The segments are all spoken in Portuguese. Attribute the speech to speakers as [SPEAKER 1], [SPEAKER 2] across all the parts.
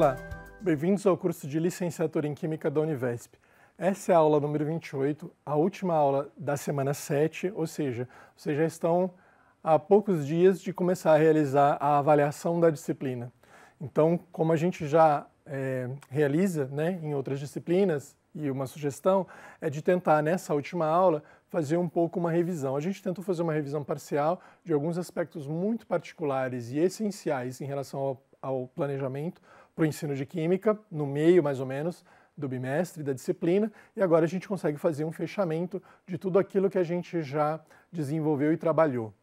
[SPEAKER 1] Olá, bem-vindos ao curso de Licenciatura em Química da Univesp. Essa é a aula número 28, a última aula da semana 7, ou seja, vocês já estão há poucos dias de começar a realizar a avaliação da disciplina. Então, como a gente já é, realiza né, em outras disciplinas, e uma sugestão é de tentar, nessa última aula, fazer um pouco uma revisão. A gente tentou fazer uma revisão parcial de alguns aspectos muito particulares e essenciais em relação ao, ao planejamento, para o ensino de Química, no meio mais ou menos do bimestre, da disciplina, e agora a gente consegue fazer um fechamento de tudo aquilo que a gente já desenvolveu e trabalhou.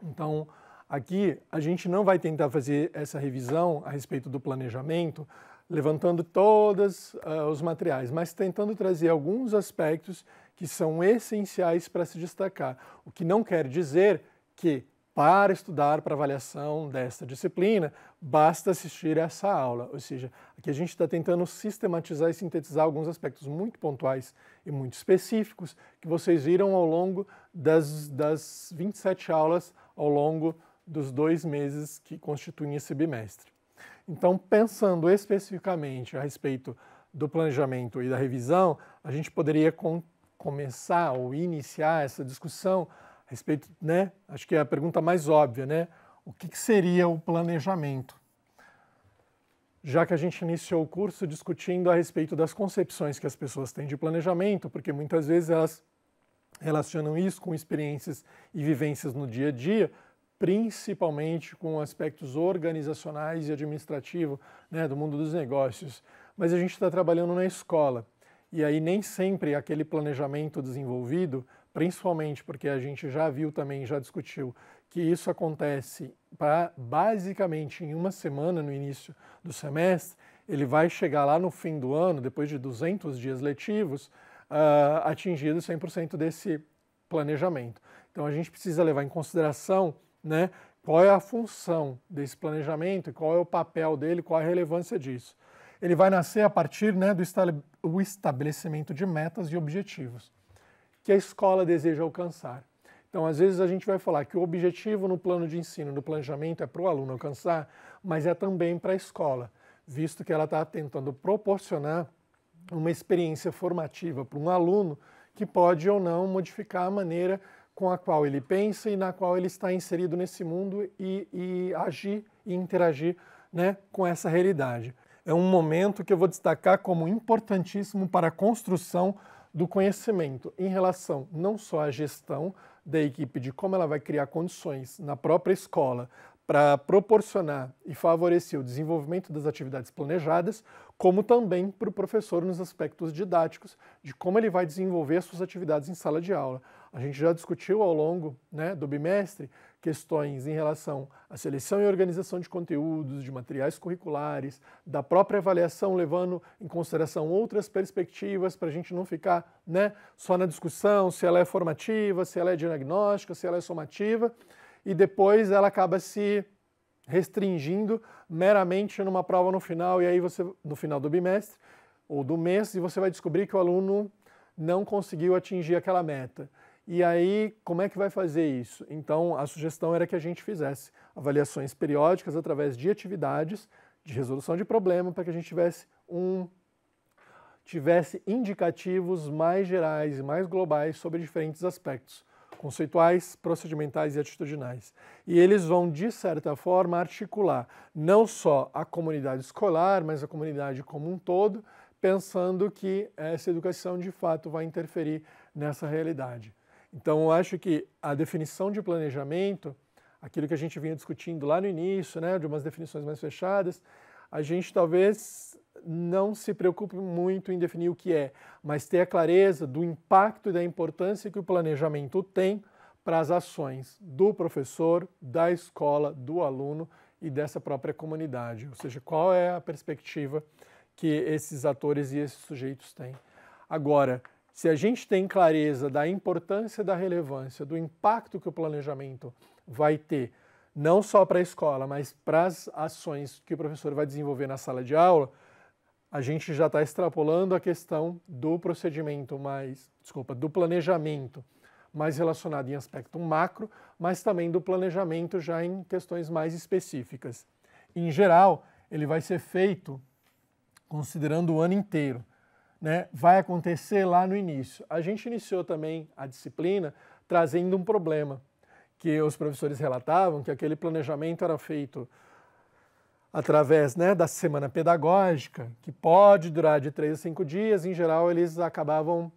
[SPEAKER 1] Então, aqui a gente não vai tentar fazer essa revisão a respeito do planejamento, levantando todos uh, ah, os materiais, mas tentando trazer alguns aspectos que são essenciais para se destacar. O que não quer dizer que para estudar para avaliação desta disciplina, basta assistir essa aula. Ou seja, aqui a gente está tentando sistematizar e sintetizar alguns aspectos muito pontuais e muito específicos que vocês viram ao longo das, das 27 aulas, ao longo dos dois meses que constituem esse bimestre. Então, pensando especificamente a respeito do planejamento e da revisão, a gente poderia com, começar ou iniciar essa discussão a respeito, né? Acho que é a pergunta mais óbvia, né? O que, que seria o planejamento? já que a gente iniciou o curso discutindo a respeito das concepções que as pessoas têm de planejamento, porque muitas vezes elas relacionam isso com experiências e vivências no dia a dia, principalmente com aspectos organizacionais e administrativos né, do mundo dos negócios. Mas a gente está trabalhando na escola. E aí nem sempre aquele planejamento desenvolvido, principalmente porque a gente já viu também, já discutiu, que isso acontece para basicamente em uma semana no início do semestre, ele vai chegar lá no fim do ano, depois de 200 dias letivos, uh, atingido 100% desse planejamento. Então a gente precisa levar em consideração né, qual é a função desse planejamento qual é o papel dele, qual a relevância disso ele vai nascer a partir né, do estabelecimento de metas e objetivos que a escola deseja alcançar. Então, às vezes a gente vai falar que o objetivo no plano de ensino, no planejamento, é para o aluno alcançar, mas é também para a escola, visto que ela está tentando proporcionar uma experiência formativa para um aluno que pode ou não modificar a maneira com a qual ele pensa e na qual ele está inserido nesse mundo e, e agir e interagir né, com essa realidade é um momento que eu vou destacar como importantíssimo para a construção do conhecimento em relação não só à gestão da equipe, de como ela vai criar condições na própria escola para proporcionar e favorecer o desenvolvimento das atividades planejadas, como também para o professor nos aspectos didáticos, de como ele vai desenvolver as suas atividades em sala de aula. A gente já discutiu ao longo né, do bimestre questões em relação à seleção e organização de conteúdos, de materiais curriculares, da própria avaliação, levando em consideração outras perspectivas para a gente não ficar né, só na discussão se ela é formativa, se ela é diagnóstica, se ela é somativa, e depois ela acaba se restringindo meramente numa prova no final, e aí você, no final do bimestre ou do mês, e você vai descobrir que o aluno não conseguiu atingir aquela meta. E aí, como é que vai fazer isso? Então, a sugestão era que a gente fizesse avaliações periódicas através de atividades de resolução de problema para que a gente tivesse um tivesse indicativos mais gerais e mais globais sobre diferentes aspectos conceituais, procedimentais e atitudinais. E eles vão, de certa forma, articular não só a comunidade escolar, mas a comunidade como um todo, pensando que essa educação de fato vai interferir nessa realidade. Então, eu acho que a definição de planejamento, aquilo que a gente vinha discutindo lá no início, né, de umas definições mais fechadas, a gente talvez não se preocupe muito em definir o que é, mas ter a clareza do impacto e da importância que o planejamento tem para as ações do professor, da escola, do aluno e dessa própria comunidade. Ou seja, qual é a perspectiva que esses atores e esses sujeitos têm. Agora, se a gente tem clareza da importância, da relevância, do impacto que o planejamento vai ter, não só para a escola, mas para as ações que o professor vai desenvolver na sala de aula, a gente já está extrapolando a questão do procedimento mais, desculpa, do planejamento mais relacionado em aspecto macro, mas também do planejamento já em questões mais específicas. Em geral, ele vai ser feito considerando o ano inteiro né, vai acontecer lá no início. A gente iniciou também a disciplina trazendo um problema que os professores relatavam que aquele planejamento era feito através né, da semana pedagógica, que pode durar de três a cinco dias. Em geral, eles acabavam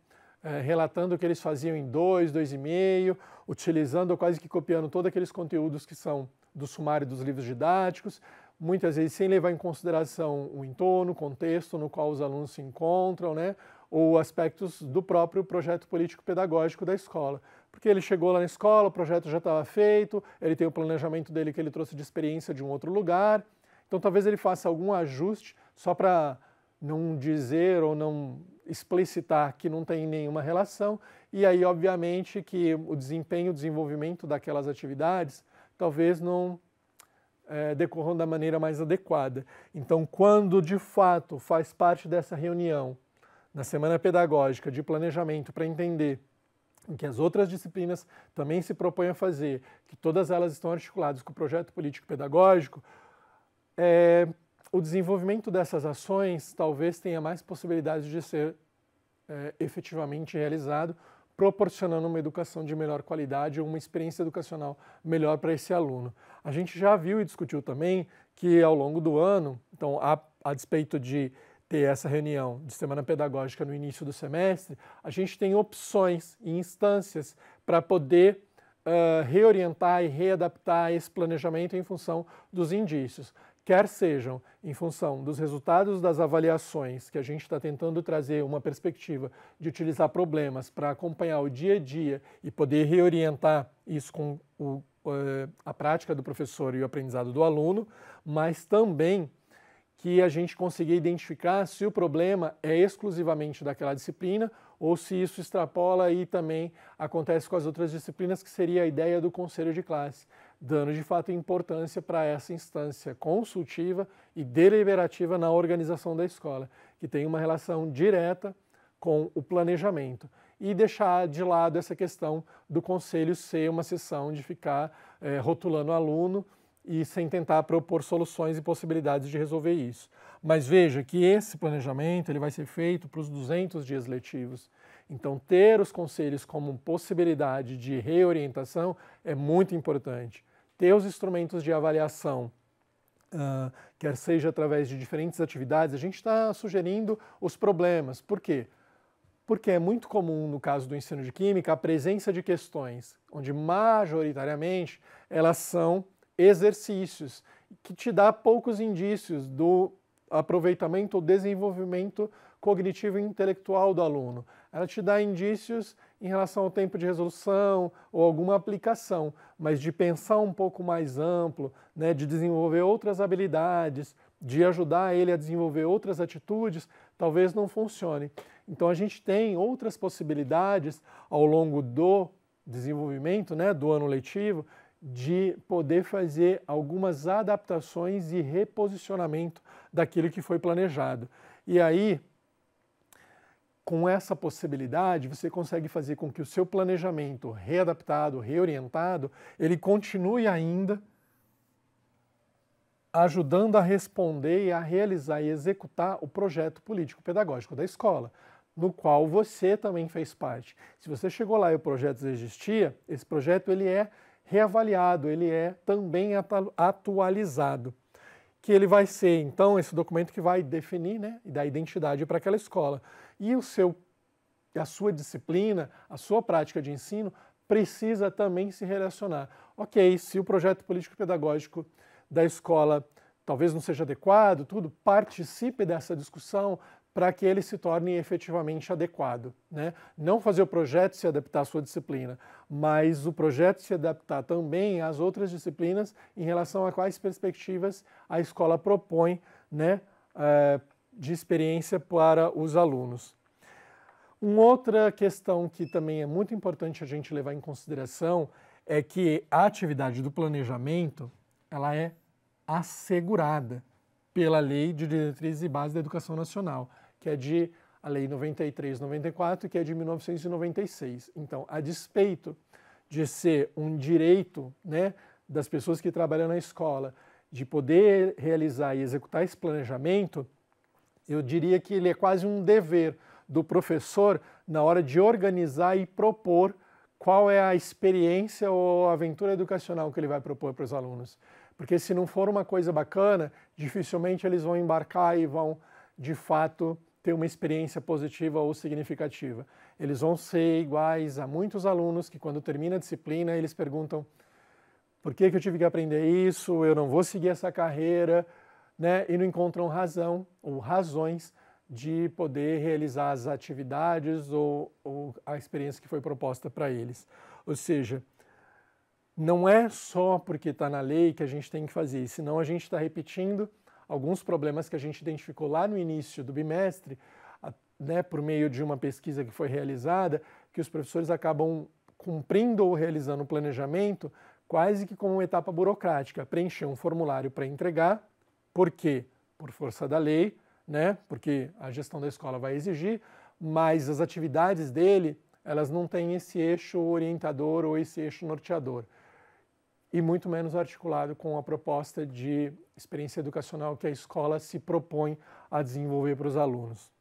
[SPEAKER 1] é, relatando o que eles faziam em dois, dois e meio, utilizando quase que copiando todos aqueles conteúdos que são do sumário dos livros didáticos, muitas vezes sem levar em consideração o entorno, o contexto no qual os alunos se encontram, né? ou aspectos do próprio projeto político-pedagógico da escola. Porque ele chegou lá na escola, o projeto já estava feito, ele tem o planejamento dele que ele trouxe de experiência de um outro lugar, então talvez ele faça algum ajuste só para não dizer ou não explicitar que não tem nenhuma relação, e aí, obviamente, que o desempenho, o desenvolvimento daquelas atividades talvez não é, decorram da maneira mais adequada. Então, quando de fato faz parte dessa reunião, na semana pedagógica de planejamento, para entender o que as outras disciplinas também se propõem a fazer, que todas elas estão articuladas com o projeto político-pedagógico, é, o desenvolvimento dessas ações talvez tenha mais possibilidades de ser é, efetivamente realizado proporcionando uma educação de melhor qualidade ou uma experiência educacional melhor para esse aluno. A gente já viu e discutiu também que ao longo do ano, então a, a despeito de ter essa reunião de semana pedagógica no início do semestre, a gente tem opções e instâncias para poder uh, reorientar e readaptar esse planejamento em função dos indícios quer sejam em função dos resultados das avaliações, que a gente está tentando trazer uma perspectiva de utilizar problemas para acompanhar o dia a dia e poder reorientar isso com o, eh, a prática do professor e o aprendizado do aluno, mas também que a gente consiga identificar se o problema é exclusivamente daquela disciplina ou se isso extrapola e também acontece com as outras disciplinas, que seria a ideia do conselho de classe, dando de fato importância para essa instância consultiva e deliberativa na organização da escola, que tem uma relação direta com o planejamento e deixar de lado essa questão do conselho ser uma sessão de ficar é, rotulando aluno e sem tentar propor soluções e possibilidades de resolver isso. Mas veja que esse planejamento ele vai ser feito para os 200 dias letivos. Então, ter os conselhos como possibilidade de reorientação é muito importante. Ter os instrumentos de avaliação Uh, quer seja através de diferentes atividades, a gente está sugerindo os problemas. Por quê? Porque é muito comum, no caso do ensino de química, a presença de questões, onde majoritariamente elas são exercícios, que te dá poucos indícios do aproveitamento ou desenvolvimento cognitivo e intelectual do aluno. Ela te dá indícios em relação ao tempo de resolução ou alguma aplicação, mas de pensar um pouco mais amplo, né, de desenvolver outras habilidades, de ajudar ele a desenvolver outras atitudes, talvez não funcione. Então a gente tem outras possibilidades ao longo do desenvolvimento, né, do ano letivo, de poder fazer algumas adaptações e reposicionamento daquilo que foi planejado. E aí, com essa possibilidade, você consegue fazer com que o seu planejamento readaptado, reorientado, ele continue ainda ajudando a responder e a realizar e executar o projeto político-pedagógico da escola, no qual você também fez parte. Se você chegou lá e o projeto existia, esse projeto ele é reavaliado, ele é também atualizado. Que ele vai ser, então, esse documento que vai definir né, e dar identidade para aquela escola. E o seu, a sua disciplina, a sua prática de ensino precisa também se relacionar. Ok, se o projeto político-pedagógico da escola talvez não seja adequado, tudo, participe dessa discussão, para que ele se torne efetivamente adequado. Né? Não fazer o projeto se adaptar à sua disciplina, mas o projeto se adaptar também às outras disciplinas em relação a quais perspectivas a escola propõe né, eh, de experiência para os alunos. Uma outra questão que também é muito importante a gente levar em consideração é que a atividade do planejamento ela é assegurada pela Lei de Diretrizes e Bases da Educação Nacional que é de a Lei 93, 94, que é de 1996. Então, a despeito de ser um direito né, das pessoas que trabalham na escola de poder realizar e executar esse planejamento, eu diria que ele é quase um dever do professor na hora de organizar e propor qual é a experiência ou aventura educacional que ele vai propor para os alunos. Porque se não for uma coisa bacana, dificilmente eles vão embarcar e vão, de fato, ter uma experiência positiva ou significativa. Eles vão ser iguais a muitos alunos que, quando termina a disciplina, eles perguntam: por que, que eu tive que aprender isso? Eu não vou seguir essa carreira, né? E não encontram razão ou razões de poder realizar as atividades ou, ou a experiência que foi proposta para eles. Ou seja, não é só porque está na lei que a gente tem que fazer, senão a gente está repetindo alguns problemas que a gente identificou lá no início do bimestre, né, por meio de uma pesquisa que foi realizada, que os professores acabam cumprindo ou realizando o planejamento quase que como uma etapa burocrática, preencher um formulário para entregar, por quê? Por força da lei, né, porque a gestão da escola vai exigir, mas as atividades dele, elas não têm esse eixo orientador ou esse eixo norteador e muito menos articulado com a proposta de experiência educacional que a escola se propõe a desenvolver para os alunos.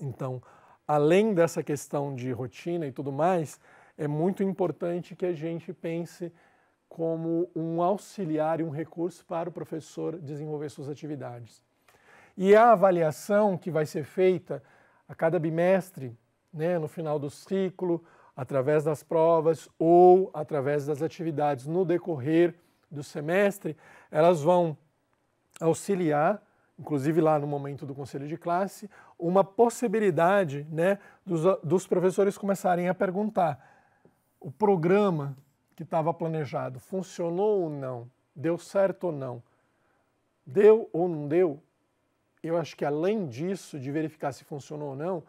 [SPEAKER 1] Então, além dessa questão de rotina e tudo mais, é muito importante que a gente pense como um auxiliar e um recurso para o professor desenvolver suas atividades. E a avaliação que vai ser feita a cada bimestre, né, no final do ciclo, através das provas ou através das atividades no decorrer do semestre, elas vão auxiliar, inclusive lá no momento do conselho de classe, uma possibilidade né, dos, ah, dos professores começarem a perguntar: o programa que estava planejado funcionou ou não? Deu certo ou não? Deu ou não deu? Eu acho que além disso, de verificar se funcionou ou não,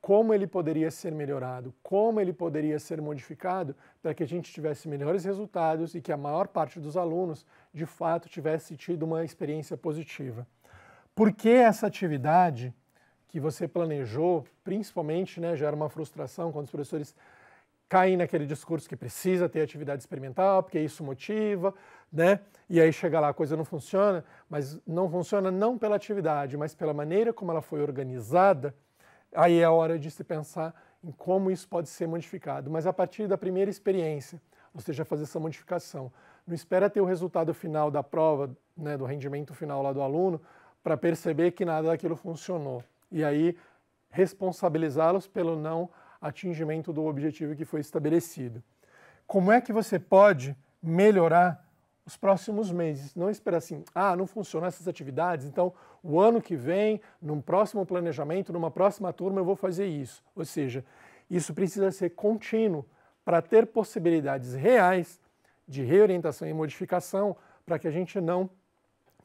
[SPEAKER 1] como ele poderia ser melhorado, como ele poderia ser modificado para que a gente tivesse melhores resultados e que a maior parte dos alunos, de fato, tivesse tido uma experiência positiva. Por que essa atividade que você planejou, principalmente, né, gera uma frustração quando os professores caem naquele discurso que precisa ter atividade experimental, porque isso motiva, né? E aí chega lá, a coisa não funciona, mas não funciona não pela atividade, mas pela maneira como ela foi organizada, aí é a hora de se pensar em como isso pode ser modificado. Mas a partir da primeira experiência, ou seja, fazer essa modificação. Não espera ter o resultado final da prova, né, do rendimento final lá do aluno, para perceber que nada daquilo funcionou. E aí responsabilizá-los pelo não atingimento do objetivo que foi estabelecido. Como é que você pode melhorar os próximos meses. Não espera assim, ah, não funcionam essas atividades, então o ano que vem, num próximo planejamento, numa próxima turma, eu vou fazer isso. Ou seja, isso precisa ser contínuo para ter possibilidades reais de reorientação e modificação para que a gente não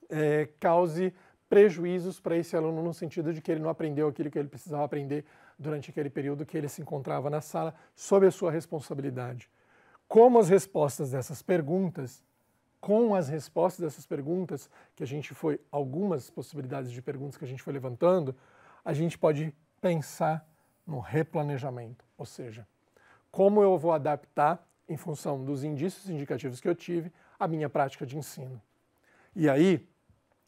[SPEAKER 1] é, cause prejuízos para esse aluno no sentido de que ele não aprendeu aquilo que ele precisava aprender durante aquele período que ele se encontrava na sala sob a sua responsabilidade. Como as respostas dessas perguntas com as respostas dessas perguntas, que a gente foi, algumas possibilidades de perguntas que a gente foi levantando, a gente pode pensar no replanejamento, ou seja, como eu vou adaptar, em função dos indícios indicativos que eu tive, a minha prática de ensino. E aí,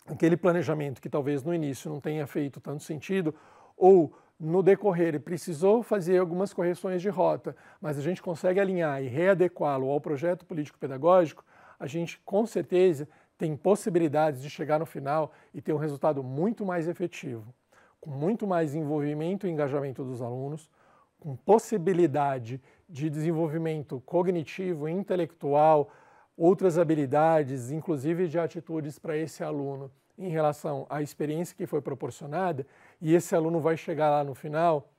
[SPEAKER 1] aquele planejamento que talvez no início não tenha feito tanto sentido, ou no decorrer ele precisou fazer algumas correções de rota, mas a gente consegue alinhar e readequá-lo ao projeto político-pedagógico, a gente com certeza tem possibilidades de chegar no final e ter um resultado muito mais efetivo, com muito mais envolvimento e engajamento dos alunos, com possibilidade de desenvolvimento cognitivo, intelectual, outras habilidades, inclusive de atitudes para esse aluno em relação à experiência que foi proporcionada, e esse aluno vai chegar lá no final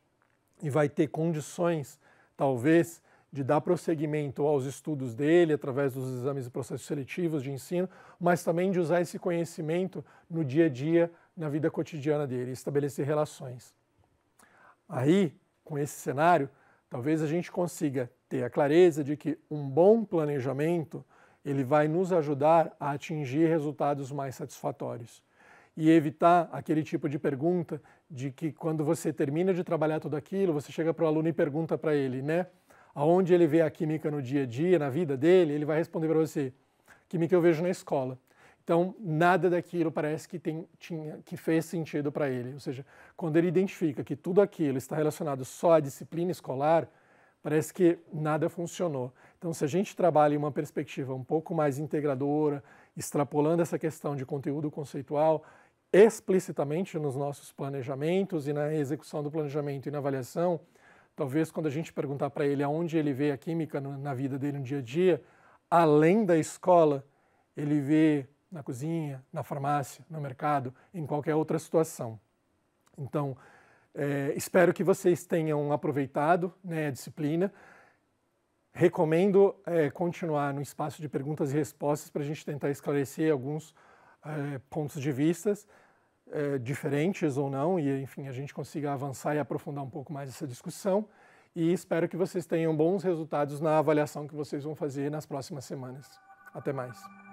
[SPEAKER 1] e vai ter condições, talvez, de dar prosseguimento aos estudos dele através dos exames e processos seletivos de ensino, mas também de usar esse conhecimento no dia a dia, na vida cotidiana dele, estabelecer relações. Aí, com esse cenário, talvez a gente consiga ter a clareza de que um bom planejamento ele vai nos ajudar a atingir resultados mais satisfatórios e evitar aquele tipo de pergunta de que quando você termina de trabalhar tudo aquilo, você chega para o aluno e pergunta para ele, né? aonde ele vê a química no dia a dia, na vida dele, ele vai responder para você: química eu vejo na escola. Então, nada daquilo parece que, tem, tinha, que fez sentido para ele. Ou seja, quando ele identifica que tudo aquilo está relacionado só à disciplina escolar, parece que nada funcionou. Então, se a gente trabalha em uma perspectiva um pouco mais integradora, extrapolando essa questão de conteúdo conceitual explicitamente nos nossos planejamentos e na execução do planejamento e na avaliação, Talvez quando a gente perguntar para ele aonde ele vê a química na vida dele no dia a dia, além da escola, ele vê na cozinha, na farmácia, no mercado, em qualquer outra situação. Então, é, espero que vocês tenham aproveitado né, a disciplina. Recomendo é, continuar no espaço de perguntas e respostas para a gente tentar esclarecer alguns é, pontos de vistas é, diferentes ou não, e enfim, a gente consiga avançar e aprofundar um pouco mais essa discussão. E espero que vocês tenham bons resultados na avaliação que vocês vão fazer nas próximas semanas. Até mais.